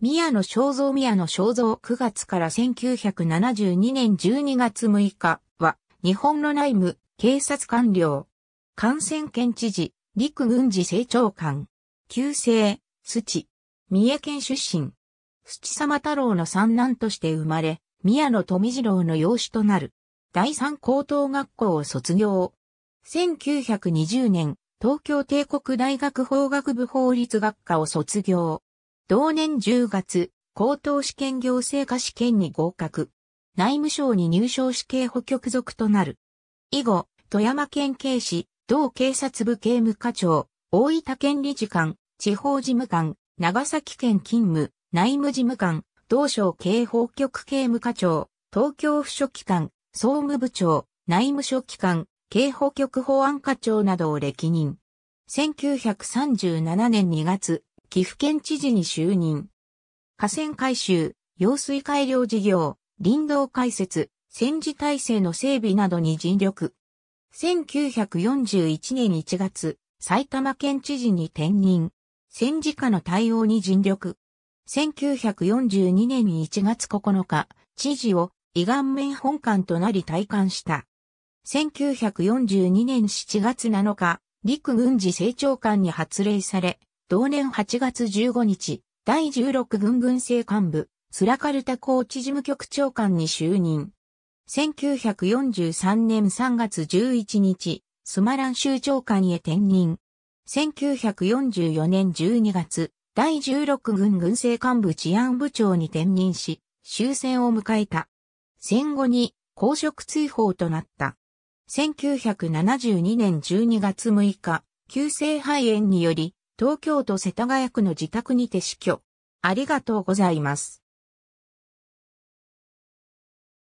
宮野正造宮野正造9月から1972年12月6日は日本の内務、警察官僚、感染県知事、陸軍事政長官、旧姓、土三重県出身、土様太郎の三男として生まれ、宮野富次郎の養子となる。第三高等学校を卒業。1920年、東京帝国大学法学部法律学科を卒業。同年10月、高等試験行政科試験に合格。内務省に入省死刑補局属となる。以後、富山県警視、同警察部刑務課長、大分県理事官、地方事務官、長崎県勤務、内務事務官、同省刑法局刑務課長、東京府書記官、総務部長、内務書記官、刑法局法案課長などを歴任。1937年2月、岐阜県知事に就任。河川改修、用水改良事業、林道開設、戦時体制の整備などに尽力。1941年1月、埼玉県知事に転任。戦時下の対応に尽力。1942年1月9日、知事を伊顔面本館となり退官した。1942年7月7日、陸軍事政長官に発令され、同年8月15日、第16軍軍政幹部、スラカルタ高知事務局長官に就任。1943年3月11日、スマラン州長官へ転任。1944年12月、第16軍軍政幹部治安部長に転任し、終戦を迎えた。戦後に公職追放となった。1972年12月6日、急性肺炎により東京都世田谷区の自宅にて死去。ありがとうございます。